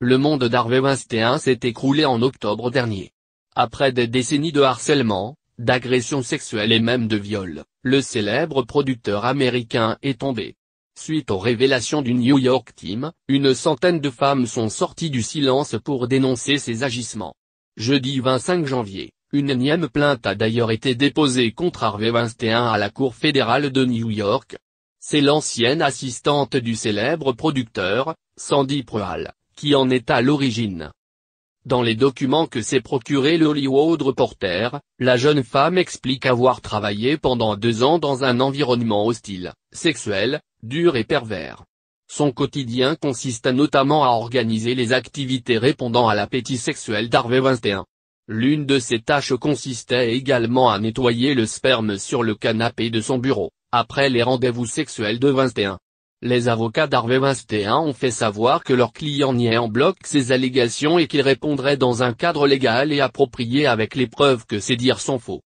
Le monde d'Harvey Weinstein s'est écroulé en octobre dernier. Après des décennies de harcèlement, d'agressions sexuelles et même de viols, le célèbre producteur américain est tombé. Suite aux révélations du New York Times, une centaine de femmes sont sorties du silence pour dénoncer ses agissements. Jeudi 25 janvier, une énième plainte a d'ailleurs été déposée contre Harvey Weinstein à la Cour fédérale de New York. C'est l'ancienne assistante du célèbre producteur, Sandy Prual, qui en est à l'origine. Dans les documents que s'est procuré le Hollywood Reporter, la jeune femme explique avoir travaillé pendant deux ans dans un environnement hostile, sexuel, dur et pervers. Son quotidien consista notamment à organiser les activités répondant à l'appétit sexuel d'Harvey 21. L'une de ses tâches consistait également à nettoyer le sperme sur le canapé de son bureau, après les rendez-vous sexuels de 21. Les avocats d'Harvey Weinstein ont fait savoir que leur client niait en bloc ces allégations et qu'il répondrait dans un cadre légal et approprié avec les preuves que ces dires sont faux.